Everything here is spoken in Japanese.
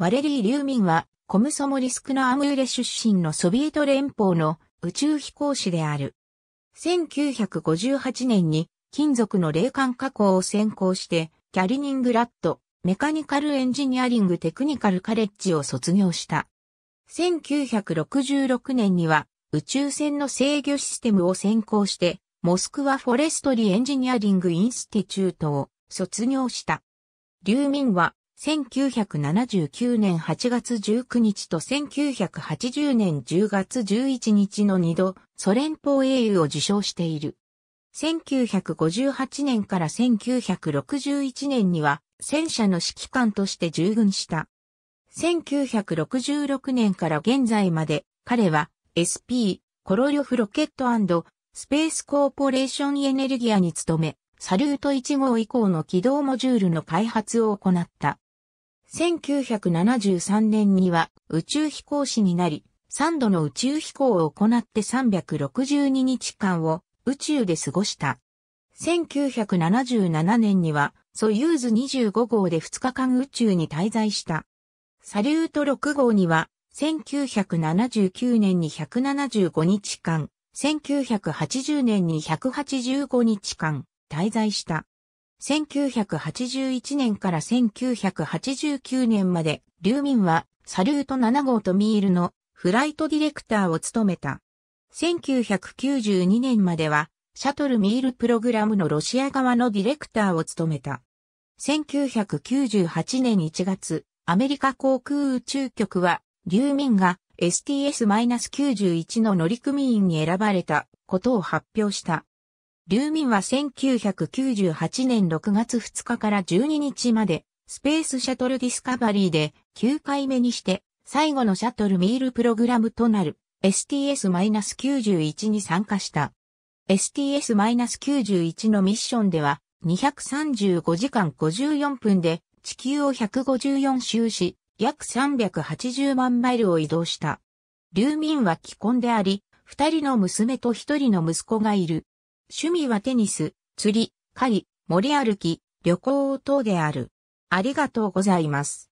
ワレリー・リューミンは、コムソモリスクのアムーレ出身のソビエト連邦の宇宙飛行士である。1958年に金属の冷感加工を専攻して、キャリニングラッド、メカニカルエンジニアリングテクニカルカレッジを卒業した。1966年には宇宙船の制御システムを専攻して、モスクワフォレストリーエンジニアリングインスティチュートを卒業した。リューミンは1979年8月19日と1980年10月11日の2度、ソ連邦英雄を受賞している。1958年から1961年には戦車の指揮官として従軍した。1966年から現在まで彼は SP コロリョフロケットスペースコーポレーションエネルギアに勤め、サルート1号以降の軌道モジュールの開発を行った。1973年には宇宙飛行士になり、3度の宇宙飛行を行って362日間を宇宙で過ごした。1977年にはソユーズ25号で2日間宇宙に滞在した。サリュート6号には1979年に175日間、1980年に185日間滞在した。1981年から1989年まで、リューミンはサルート7号とミールのフライトディレクターを務めた。1992年までは、シャトルミールプログラムのロシア側のディレクターを務めた。1998年1月、アメリカ航空宇宙局は、リューミンが STS-91 の乗組員に選ばれたことを発表した。ミ民は1998年6月2日から12日まで、スペースシャトルディスカバリーで9回目にして、最後のシャトルミールプログラムとなる STS-91 に参加した。STS-91 のミッションでは、235時間54分で地球を154周し、約380万マイルを移動した。ミ民は既婚であり、二人の娘と一人の息子がいる。趣味はテニス、釣り、狩り、森歩き、旅行等である。ありがとうございます。